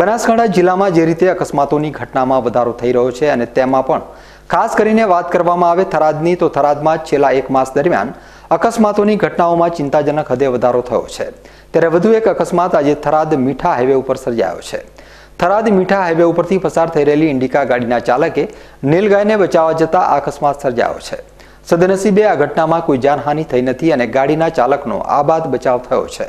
બનાસકાંઠા જિલ્લામાં જે રીતે અકસ્માતોની ઘટનામાં વધારો થઈ રહ્યો છે અને તેમાં પણ ખાસ કરીને વાત કરવામાં આવે થરાદની તો થરાદમાં છેલ્લા એક માસ દરમિયાન અકસ્માતોની ઘટનાઓમાં ચિંતાજનક હદે વધારો થયો છે ત્યારે વધુ એક અકસ્માત આજે થરાદ મીઠા હાઇવે ઉપર સર્જાયો છે થરાદ મીઠા હાઇવે ઉપરથી પસાર થઈ રહેલી ઇન્ડિકા ગાડીના ચાલકે નીલગાયને બચાવવા જતા આ અકસ્માત સર્જાયો છે સદનસીબે આ ઘટનામાં કોઈ જાનહાનિ થઈ નથી અને ગાડીના ચાલકનો આ બાદ બચાવ થયો છે